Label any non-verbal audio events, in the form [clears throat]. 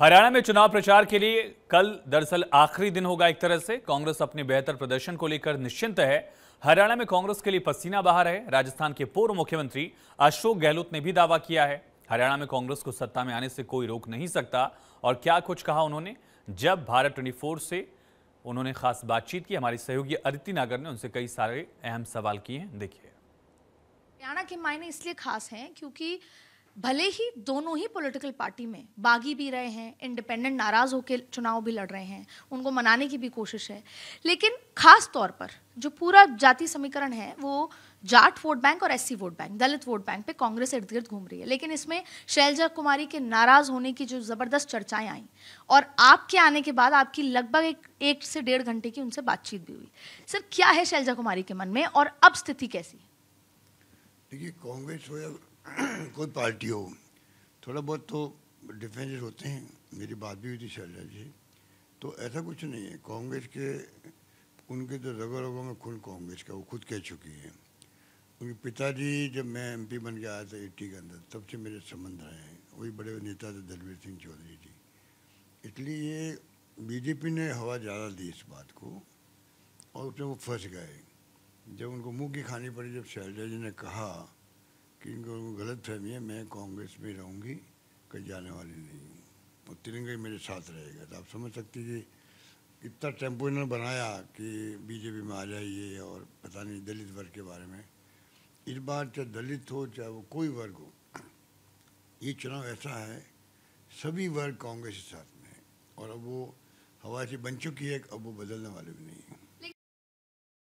हरियाणा में चुनाव प्रचार के लिए कल दरअसल आखिरी दिन होगा एक तरह से कांग्रेस अपने बेहतर प्रदर्शन को लेकर निश्चिंत है हरियाणा में कांग्रेस के लिए पसीना बाहर है राजस्थान के पूर्व मुख्यमंत्री अशोक गहलोत ने भी दावा किया है हरियाणा में कांग्रेस को सत्ता में आने से कोई रोक नहीं सकता और क्या कुछ कहा उन्होंने जब भारत ट्वेंटी से उन्होंने खास बातचीत की हमारी सहयोगी अदिति नागर ने उनसे कई सारे अहम सवाल किए हैं देखिए हरियाणा के मायने इसलिए खास हैं क्योंकि भले ही दोनों ही पॉलिटिकल पार्टी में बागी भी रहे हैं इंडिपेंडेंट नाराज़ होकर चुनाव भी लड़ रहे हैं उनको मनाने की भी कोशिश है लेकिन खास तौर पर जो पूरा जाति समीकरण है वो जाट वोट बैंक और SC vote bank Dalit vote bank पे कांग्रेस इर्द गिर्द घूम रही है लेकिन इसमें शैलजा कुमारी के नाराज़ होने की जो ज़बरदस्त चर्चाएं आई और आपके आने के बाद आपकी लगभग एक एक से डेढ़ घंटे की उनसे बातचीत भी हुई सर क्या है शैलजा कुमारी के मन में और अब स्थिति कैसी देखिए कांग्रेस हो या [clears throat] कोई पार्टी हो थोड़ा बहुत तो डिफेंडेड होते हैं मेरी बात भी हुई थी शैलजा जी तो ऐसा कुछ नहीं है कांग्रेस के उनके तो रगो रगों में खून कांग्रेस का वो खुद कह चुकी हैं उनके पिताजी जब मैं एमपी बन के आया था एट्टी के अंदर तब से मेरे संबंध रहे हैं वही बड़े नेता थे दलवीर सिंह चौधरी जी इसलिए बीजेपी ने हवा ज़्यादा दी इस बात को और उसमें वो फंस गए जब उनको मुँह की खानी पड़ी जब शैलजा जी ने कहा कि इनको गलत फहमी है मैं कांग्रेस में रहूँगी कहीं जाने वाली नहीं हूँ और तिरंगा मेरे साथ रहेगा तो आप समझ सकते कि इतना टेम्पो इन्होंने बनाया कि बीजेपी में आ जाइए और पता नहीं दलित वर्ग के बारे में इस बार चाहे दलित हो चाहे वो कोई वर्ग हो ये चुनाव ऐसा है सभी वर्ग कांग्रेस के साथ में है और अब वो हवा से बन चुकी है अब वो बदलने वाले भी नहीं है